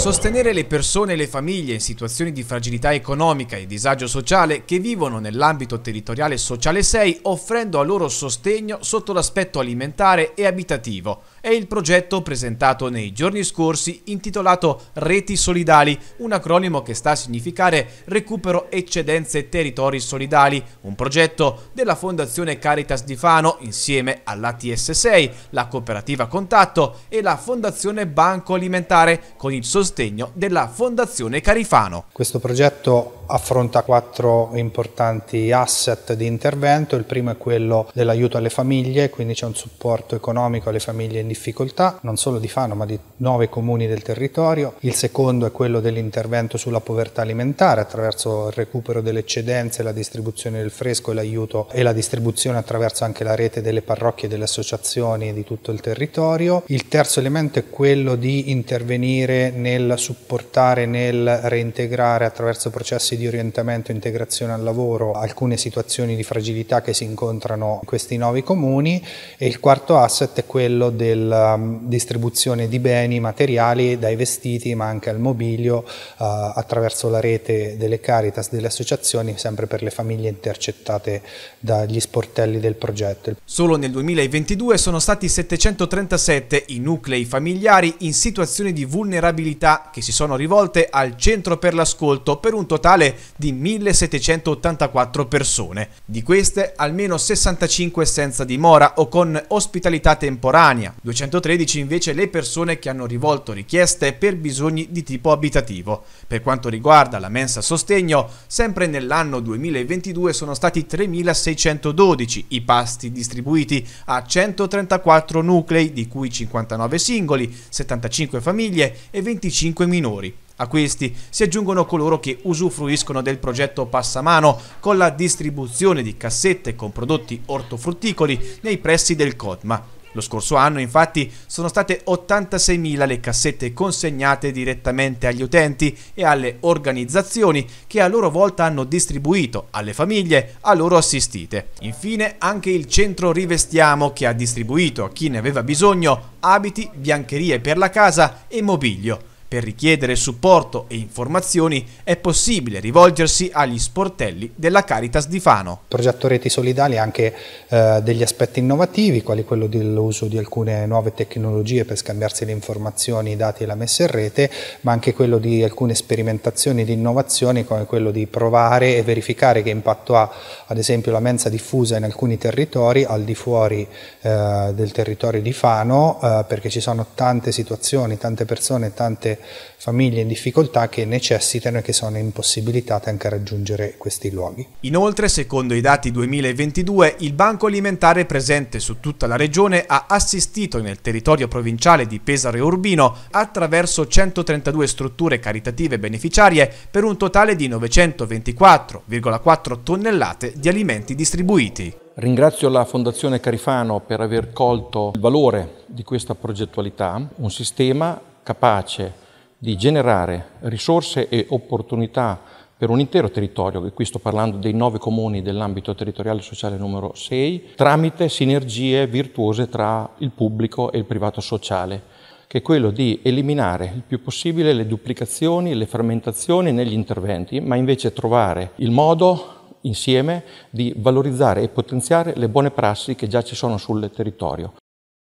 Sostenere le persone e le famiglie in situazioni di fragilità economica e disagio sociale che vivono nell'ambito territoriale sociale 6 offrendo a loro sostegno sotto l'aspetto alimentare e abitativo è il progetto presentato nei giorni scorsi intitolato Reti Solidali, un acronimo che sta a significare Recupero Eccedenze Territori Solidali, un progetto della Fondazione Caritas di Fano insieme all'ATS6, la Cooperativa Contatto e la Fondazione Banco Alimentare con il sostegno della Fondazione Carifano. Questo progetto affronta quattro importanti asset di intervento. Il primo è quello dell'aiuto alle famiglie, quindi c'è un supporto economico alle famiglie in difficoltà, non solo di Fano ma di nove comuni del territorio. Il secondo è quello dell'intervento sulla povertà alimentare attraverso il recupero delle eccedenze, la distribuzione del fresco e l'aiuto e la distribuzione attraverso anche la rete delle parrocchie e delle associazioni di tutto il territorio. Il terzo elemento è quello di intervenire nel supportare, nel reintegrare attraverso processi di di orientamento e integrazione al lavoro alcune situazioni di fragilità che si incontrano in questi nuovi comuni e il quarto asset è quello della um, distribuzione di beni materiali dai vestiti ma anche al mobilio eh, attraverso la rete delle Caritas, delle associazioni sempre per le famiglie intercettate dagli sportelli del progetto. Solo nel 2022 sono stati 737 i nuclei familiari in situazioni di vulnerabilità che si sono rivolte al Centro per l'Ascolto per un totale di 1784 persone. Di queste almeno 65 senza dimora o con ospitalità temporanea, 213 invece le persone che hanno rivolto richieste per bisogni di tipo abitativo. Per quanto riguarda la mensa sostegno, sempre nell'anno 2022 sono stati 3612 i pasti distribuiti a 134 nuclei di cui 59 singoli, 75 famiglie e 25 minori. A questi si aggiungono coloro che usufruiscono del progetto Passamano con la distribuzione di cassette con prodotti ortofrutticoli nei pressi del CODMA. Lo scorso anno infatti sono state 86.000 le cassette consegnate direttamente agli utenti e alle organizzazioni che a loro volta hanno distribuito alle famiglie a loro assistite. Infine anche il centro Rivestiamo che ha distribuito a chi ne aveva bisogno abiti, biancherie per la casa e mobilio per richiedere supporto e informazioni è possibile rivolgersi agli sportelli della Caritas di Fano. Il progetto Reti Solidali ha anche eh, degli aspetti innovativi, quali quello dell'uso di alcune nuove tecnologie per scambiarsi le informazioni, i dati e la messa in rete, ma anche quello di alcune sperimentazioni di innovazioni, come quello di provare e verificare che impatto ha ad esempio la mensa diffusa in alcuni territori al di fuori eh, del territorio di Fano, eh, perché ci sono tante situazioni, tante persone, tante famiglie in difficoltà che necessitano e che sono impossibilitate anche a raggiungere questi luoghi. Inoltre, secondo i dati 2022, il Banco Alimentare presente su tutta la regione ha assistito nel territorio provinciale di Pesaro e Urbino attraverso 132 strutture caritative beneficiarie per un totale di 924,4 tonnellate di alimenti distribuiti. Ringrazio la Fondazione Carifano per aver colto il valore di questa progettualità, un sistema capace di generare risorse e opportunità per un intero territorio, e qui sto parlando dei nove comuni dell'ambito territoriale sociale numero 6, tramite sinergie virtuose tra il pubblico e il privato sociale, che è quello di eliminare il più possibile le duplicazioni, le frammentazioni negli interventi, ma invece trovare il modo insieme di valorizzare e potenziare le buone prassi che già ci sono sul territorio.